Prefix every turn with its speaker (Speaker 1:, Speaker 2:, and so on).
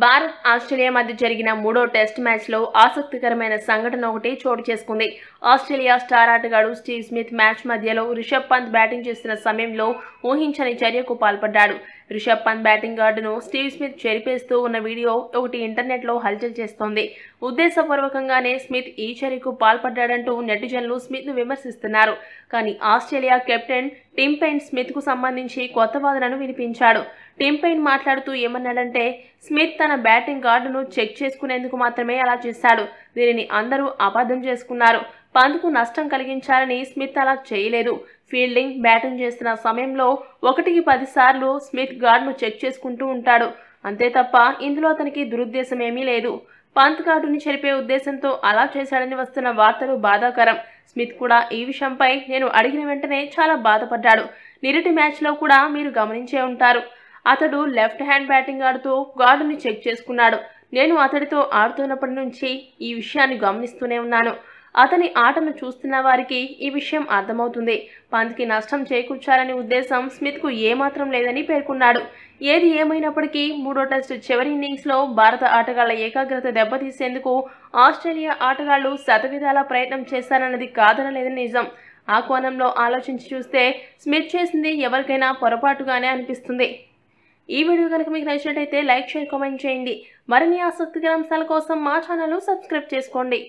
Speaker 1: Bharat Australia మధ్య జరిగిన మూడో టెస్ట్ మ్యాచ్లో ఆసక్తికరమైన సంఘటన ఒకటి చోటు చేసుకుంది ఆస్ట్రేలియా స్టార్ ఆటగాడు స్టీవ్ స్మిత్ మ్యాచ్ మధ్యలో రిషబ్ పంత్ బ్యాటింగ్ చేస్తున్న సమయంలో ఊహించని చర్యకు పాల్పడ్డాడు రిషబ్ పంత్ బ్యాటింగ్ గార్డును స్టీవ్ స్మిత్ చెరిపేస్తూ ఉన్న వీడియో ఒకటి ఇంటర్నెట్లో హల్చల్ చేస్తోంది ఉద్దేశపూర్వకంగానే స్మిత్ ఈ చర్యకు పాల్పడ్డాడంటూ నెటిజన్లు స్మిత్ను విమర్శిస్తున్నారు కానీ ఆస్ట్రేలియా కెప్టెన్ టిమ్ పెయిన్ స్మిత్కు సంబంధించి కొత్త వాదనను వినిపించాడు టిమ్ మాట్లాడుతూ ఏమన్నాడంటే స్మిత్ తన బ్యాటింగ్ గార్డును చెక్ చేసుకునేందుకు మాత్రమే అలా చేశాడు దీనిని అందరూ అబద్ధం చేసుకున్నారు పంత్కు నష్టం కలిగించాలని స్మిత్ అలా చేయలేదు ఫీల్డింగ్ బ్యాటింగ్ చేస్తున్న సమయంలో ఒకటికి పదిసార్లు స్మిత్ గార్డును చెక్ చేసుకుంటూ ఉంటాడు అంతే తప్ప ఇందులో అతనికి దురుద్దేశం ఏమీ లేదు పంత్ గార్డుని చెరిపే ఉద్దేశంతో అలా చేశాడని వస్తున్న వార్తలు బాధాకరం స్మిత్ కూడా ఈ విషయంపై నేను అడిగిన వెంటనే చాలా బాధపడ్డాడు నిరటి మ్యాచ్లో కూడా మీరు గమనించే ఉంటారు అతడు లెఫ్ట్ హ్యాండ్ బ్యాటింగ్ ఆడుతూ గార్డుని చెక్ చేసుకున్నాడు నేను అతడితో ఆడుతున్నప్పటి నుంచి ఈ విషయాన్ని గమనిస్తూనే ఉన్నాను అతని ఆటను చూస్తున్న వారికి ఈ విషయం అర్థమవుతుంది పంత్కి నష్టం చేకూర్చాలనే ఉద్దేశం స్మిత్కు ఏమాత్రం లేదని పేర్కొన్నాడు ఏది ఏమైనప్పటికీ మూడో టెస్టు చివరి ఇన్నింగ్స్లో భారత ఆటగాళ్ల ఏకాగ్రత దెబ్బతీసేందుకు ఆస్ట్రేలియా ఆటగాళ్లు శతవిధాల ప్రయత్నం చేశారన్నది కాదనలేదని నిజం ఆ కోణంలో ఆలోచించి చూస్తే స్మిత్ చేసింది ఎవరికైనా పొరపాటుగానే అనిపిస్తుంది ఈ వీడియో కనుక మీకు నచ్చినట్టయితే లైక్ షేర్ కామెంట్ చేయండి మరిన్ని ఆసక్తికర అంశాల కోసం మా ఛానల్ సబ్స్క్రైబ్ చేసుకోండి